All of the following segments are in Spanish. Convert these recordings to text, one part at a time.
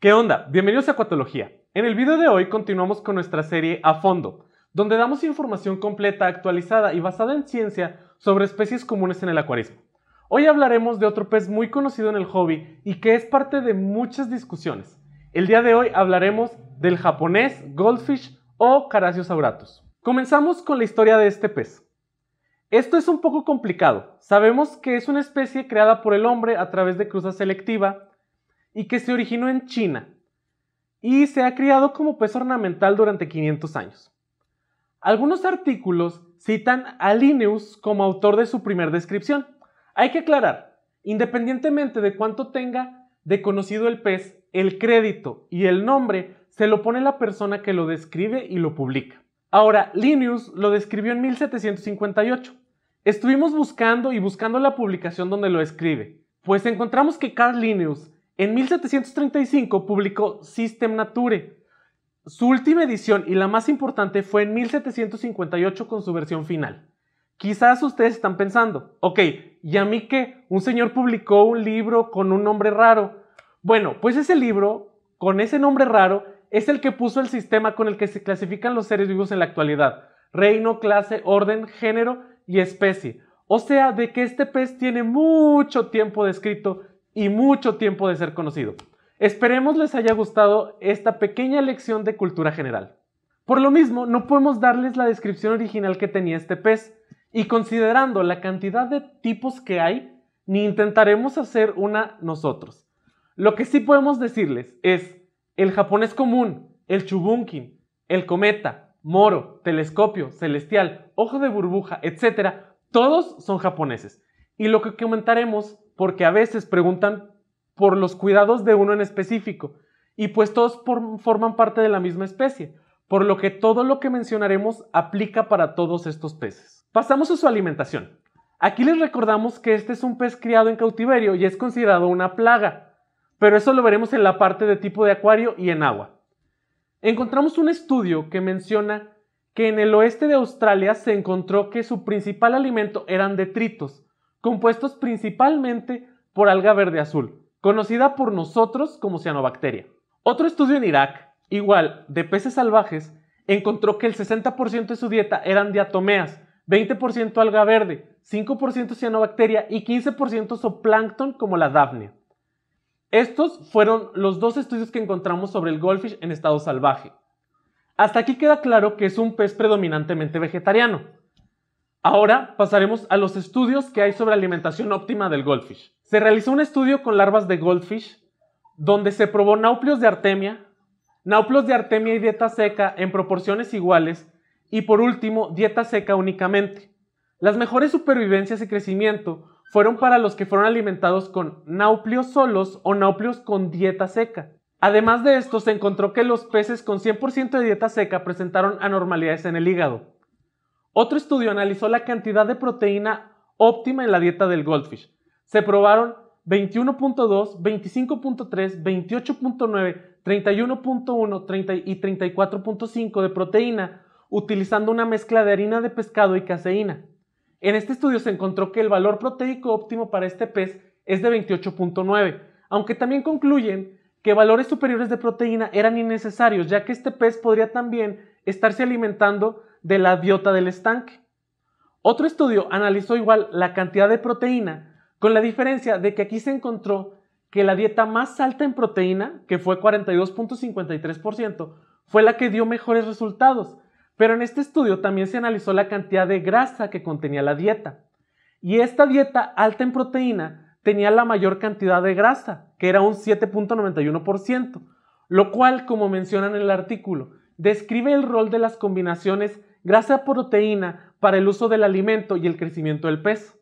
¿Qué onda? Bienvenidos a Acuatología. En el video de hoy continuamos con nuestra serie A Fondo, donde damos información completa, actualizada y basada en ciencia sobre especies comunes en el acuarismo. Hoy hablaremos de otro pez muy conocido en el hobby y que es parte de muchas discusiones. El día de hoy hablaremos del japonés goldfish o Carassius auratus. Comenzamos con la historia de este pez. Esto es un poco complicado. Sabemos que es una especie creada por el hombre a través de cruza selectiva y que se originó en China y se ha criado como pez ornamental durante 500 años. Algunos artículos citan a Linnaeus como autor de su primer descripción. Hay que aclarar, independientemente de cuánto tenga de conocido el pez, el crédito y el nombre se lo pone la persona que lo describe y lo publica. Ahora, Linnaeus lo describió en 1758. Estuvimos buscando y buscando la publicación donde lo escribe, pues encontramos que Carl Linnaeus en 1735 publicó System Nature. Su última edición y la más importante fue en 1758 con su versión final. Quizás ustedes están pensando, ok, ¿y a mí qué? Un señor publicó un libro con un nombre raro. Bueno, pues ese libro, con ese nombre raro, es el que puso el sistema con el que se clasifican los seres vivos en la actualidad. Reino, clase, orden, género y especie. O sea, de que este pez tiene mucho tiempo descrito y mucho tiempo de ser conocido. Esperemos les haya gustado esta pequeña lección de cultura general. Por lo mismo, no podemos darles la descripción original que tenía este pez, y considerando la cantidad de tipos que hay, ni intentaremos hacer una nosotros. Lo que sí podemos decirles es el japonés común, el chubunkin, el cometa, moro, telescopio, celestial, ojo de burbuja, Etcétera. Todos son japoneses. Y lo que comentaremos porque a veces preguntan por los cuidados de uno en específico, y pues todos forman parte de la misma especie, por lo que todo lo que mencionaremos aplica para todos estos peces. Pasamos a su alimentación. Aquí les recordamos que este es un pez criado en cautiverio y es considerado una plaga, pero eso lo veremos en la parte de tipo de acuario y en agua. Encontramos un estudio que menciona que en el oeste de Australia se encontró que su principal alimento eran detritos, compuestos principalmente por alga verde azul, conocida por nosotros como cianobacteria. Otro estudio en Irak, igual de peces salvajes, encontró que el 60% de su dieta eran diatomeas, 20% alga verde, 5% cianobacteria y 15% zooplancton como la daphnia. Estos fueron los dos estudios que encontramos sobre el goldfish en estado salvaje. Hasta aquí queda claro que es un pez predominantemente vegetariano. Ahora pasaremos a los estudios que hay sobre alimentación óptima del goldfish. Se realizó un estudio con larvas de goldfish donde se probó nauplios de artemia, nauplios de artemia y dieta seca en proporciones iguales y por último dieta seca únicamente. Las mejores supervivencias y crecimiento fueron para los que fueron alimentados con nauplios solos o nauplios con dieta seca. Además de esto, se encontró que los peces con 100% de dieta seca presentaron anormalidades en el hígado. Otro estudio analizó la cantidad de proteína óptima en la dieta del goldfish. Se probaron 21.2, 25.3, 28.9, 31.1 y 34.5 de proteína utilizando una mezcla de harina de pescado y caseína. En este estudio se encontró que el valor proteico óptimo para este pez es de 28.9, aunque también concluyen que valores superiores de proteína eran innecesarios, ya que este pez podría también estarse alimentando de la dieta del estanque. Otro estudio analizó igual la cantidad de proteína, con la diferencia de que aquí se encontró que la dieta más alta en proteína, que fue 42.53%, fue la que dio mejores resultados, pero en este estudio también se analizó la cantidad de grasa que contenía la dieta. Y esta dieta alta en proteína tenía la mayor cantidad de grasa, que era un 7.91%, lo cual, como menciona en el artículo, describe el rol de las combinaciones grasa proteína para el uso del alimento y el crecimiento del pez.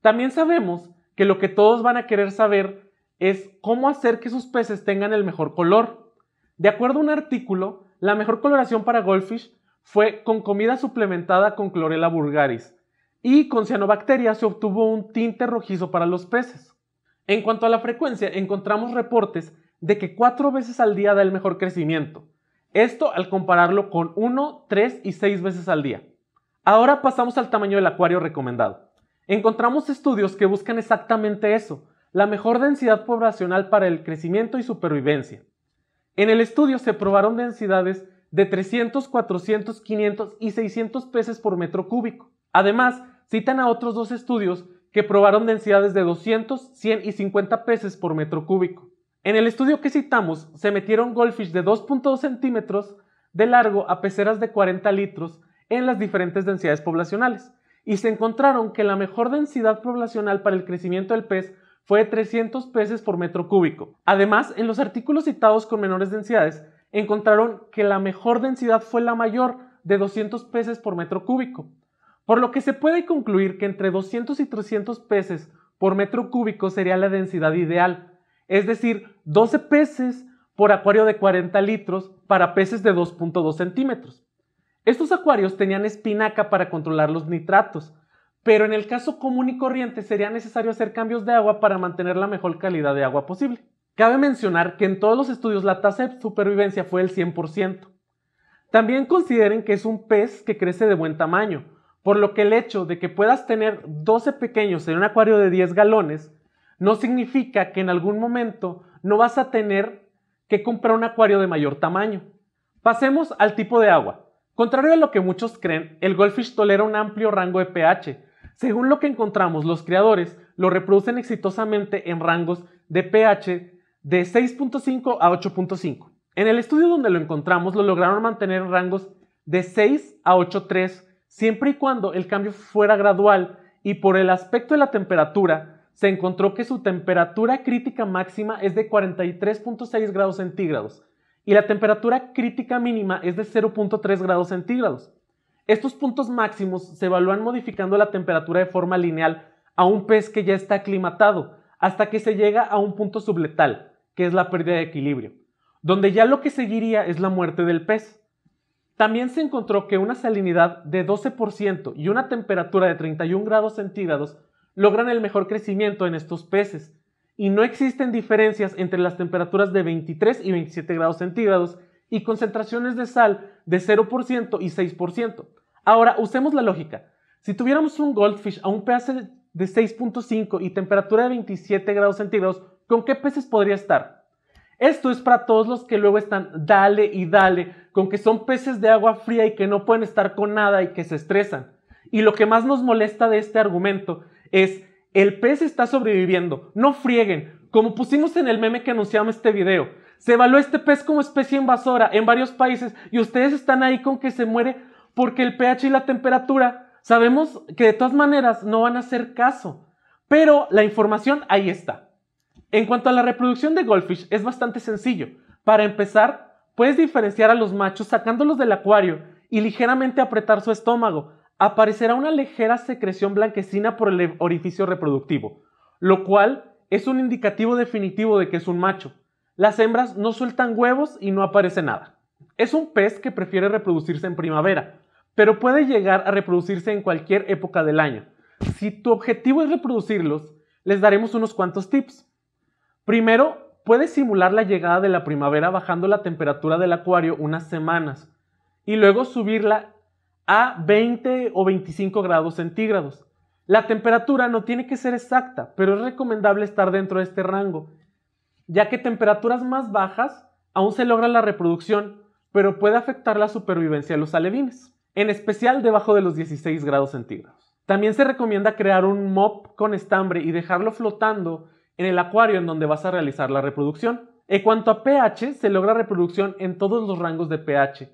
También sabemos que lo que todos van a querer saber es cómo hacer que sus peces tengan el mejor color. De acuerdo a un artículo, la mejor coloración para goldfish fue con comida suplementada con clorela vulgaris y con cianobacterias se obtuvo un tinte rojizo para los peces. En cuanto a la frecuencia, encontramos reportes de que cuatro veces al día da el mejor crecimiento, esto al compararlo con 1, 3 y 6 veces al día. Ahora pasamos al tamaño del acuario recomendado. Encontramos estudios que buscan exactamente eso, la mejor densidad poblacional para el crecimiento y supervivencia. En el estudio se probaron densidades de 300, 400, 500 y 600 peces por metro cúbico. Además, citan a otros dos estudios que probaron densidades de 200, 100 y 50 peces por metro cúbico. En el estudio que citamos, se metieron goldfish de 2.2 centímetros de largo a peceras de 40 litros en las diferentes densidades poblacionales y se encontraron que la mejor densidad poblacional para el crecimiento del pez fue de 300 peces por metro cúbico. Además, en los artículos citados con menores densidades, encontraron que la mejor densidad fue la mayor de 200 peces por metro cúbico, por lo que se puede concluir que entre 200 y 300 peces por metro cúbico sería la densidad ideal es decir, 12 peces por acuario de 40 litros para peces de 2.2 centímetros. Estos acuarios tenían espinaca para controlar los nitratos, pero en el caso común y corriente sería necesario hacer cambios de agua para mantener la mejor calidad de agua posible. Cabe mencionar que en todos los estudios la tasa de supervivencia fue del 100%. También consideren que es un pez que crece de buen tamaño, por lo que el hecho de que puedas tener 12 pequeños en un acuario de 10 galones no significa que en algún momento no vas a tener que comprar un acuario de mayor tamaño. Pasemos al tipo de agua. Contrario a lo que muchos creen, el goldfish tolera un amplio rango de pH. Según lo que encontramos, los creadores lo reproducen exitosamente en rangos de pH de 6.5 a 8.5. En el estudio donde lo encontramos, lo lograron mantener en rangos de 6 a 8.3, siempre y cuando el cambio fuera gradual y por el aspecto de la temperatura se encontró que su temperatura crítica máxima es de 43.6 grados centígrados y la temperatura crítica mínima es de 0.3 grados centígrados. Estos puntos máximos se evalúan modificando la temperatura de forma lineal a un pez que ya está aclimatado hasta que se llega a un punto subletal, que es la pérdida de equilibrio, donde ya lo que seguiría es la muerte del pez. También se encontró que una salinidad de 12% y una temperatura de 31 grados centígrados logran el mejor crecimiento en estos peces y no existen diferencias entre las temperaturas de 23 y 27 grados centígrados y concentraciones de sal de 0% y 6%. Ahora, usemos la lógica. Si tuviéramos un goldfish a un pH de 6.5 y temperatura de 27 grados centígrados, ¿con qué peces podría estar? Esto es para todos los que luego están dale y dale con que son peces de agua fría y que no pueden estar con nada y que se estresan. Y lo que más nos molesta de este argumento es el pez está sobreviviendo, no frieguen. Como pusimos en el meme que anunciamos este video, se evaluó este pez como especie invasora en varios países y ustedes están ahí con que se muere porque el pH y la temperatura sabemos que de todas maneras no van a hacer caso. Pero la información ahí está. En cuanto a la reproducción de goldfish, es bastante sencillo. Para empezar, puedes diferenciar a los machos sacándolos del acuario y ligeramente apretar su estómago aparecerá una ligera secreción blanquecina por el orificio reproductivo, lo cual es un indicativo definitivo de que es un macho. Las hembras no sueltan huevos y no aparece nada. Es un pez que prefiere reproducirse en primavera, pero puede llegar a reproducirse en cualquier época del año. Si tu objetivo es reproducirlos, les daremos unos cuantos tips. Primero, puedes simular la llegada de la primavera bajando la temperatura del acuario unas semanas y luego subirla a 20 o 25 grados centígrados. La temperatura no tiene que ser exacta, pero es recomendable estar dentro de este rango, ya que temperaturas más bajas aún se logra la reproducción, pero puede afectar la supervivencia de los alevines, en especial debajo de los 16 grados centígrados. También se recomienda crear un mop con estambre y dejarlo flotando en el acuario en donde vas a realizar la reproducción. En cuanto a pH, se logra reproducción en todos los rangos de pH,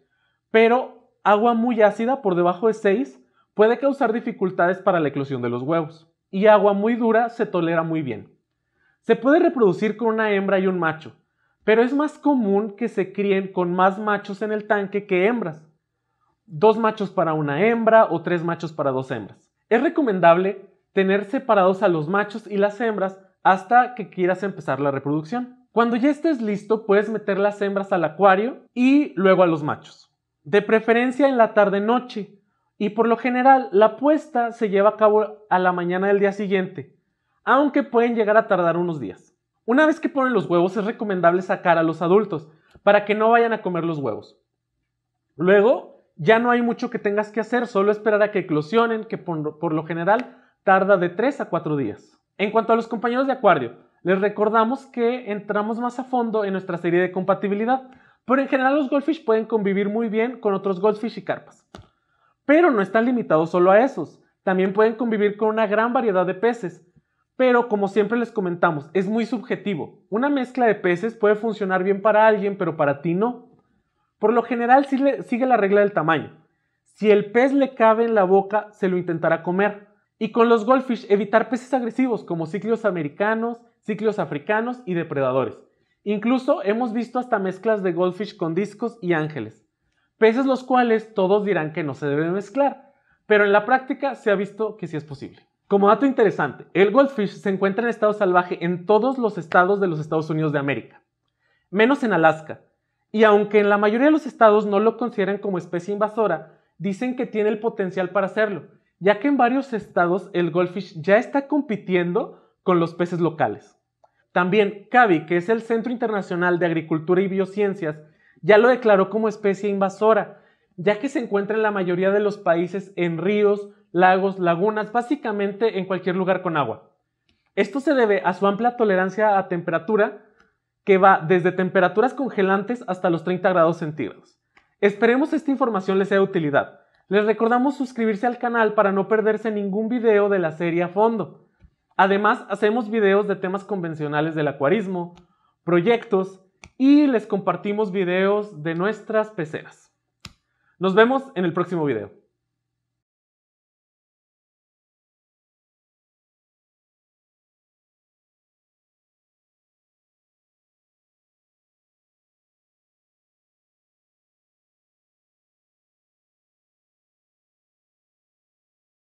pero agua muy ácida por debajo de 6 puede causar dificultades para la eclosión de los huevos, y agua muy dura se tolera muy bien. Se puede reproducir con una hembra y un macho, pero es más común que se críen con más machos en el tanque que hembras. Dos machos para una hembra o tres machos para dos hembras. Es recomendable tener separados a los machos y las hembras hasta que quieras empezar la reproducción. Cuando ya estés listo, puedes meter las hembras al acuario y luego a los machos de preferencia en la tarde-noche, y por lo general la puesta se lleva a cabo a la mañana del día siguiente, aunque pueden llegar a tardar unos días. Una vez que ponen los huevos es recomendable sacar a los adultos para que no vayan a comer los huevos. Luego, ya no hay mucho que tengas que hacer, solo esperar a que eclosionen, que por, por lo general tarda de 3 a 4 días. En cuanto a los compañeros de acuario, les recordamos que entramos más a fondo en nuestra serie de compatibilidad, pero en general los goldfish pueden convivir muy bien con otros goldfish y carpas. Pero no están limitados solo a esos. También pueden convivir con una gran variedad de peces. Pero como siempre les comentamos, es muy subjetivo. Una mezcla de peces puede funcionar bien para alguien, pero para ti no. Por lo general sigue la regla del tamaño. Si el pez le cabe en la boca, se lo intentará comer. Y con los goldfish, evitar peces agresivos como ciclos americanos, ciclos africanos y depredadores. Incluso hemos visto hasta mezclas de goldfish con discos y ángeles, peces los cuales todos dirán que no se deben mezclar, pero en la práctica se ha visto que sí es posible. Como dato interesante, el goldfish se encuentra en estado salvaje en todos los estados de los Estados Unidos de América, menos en Alaska, y aunque en la mayoría de los estados no lo consideran como especie invasora, dicen que tiene el potencial para hacerlo, ya que en varios estados el goldfish ya está compitiendo con los peces locales. También CAVI, que es el Centro Internacional de Agricultura y Biociencias, ya lo declaró como especie invasora, ya que se encuentra en la mayoría de los países en ríos, lagos, lagunas, básicamente en cualquier lugar con agua. Esto se debe a su amplia tolerancia a temperatura, que va desde temperaturas congelantes hasta los 30 grados centígrados. Esperemos esta información les sea de utilidad. Les recordamos suscribirse al canal para no perderse ningún video de la serie a fondo. Además, hacemos videos de temas convencionales del acuarismo, proyectos y les compartimos videos de nuestras peceras. Nos vemos en el próximo video.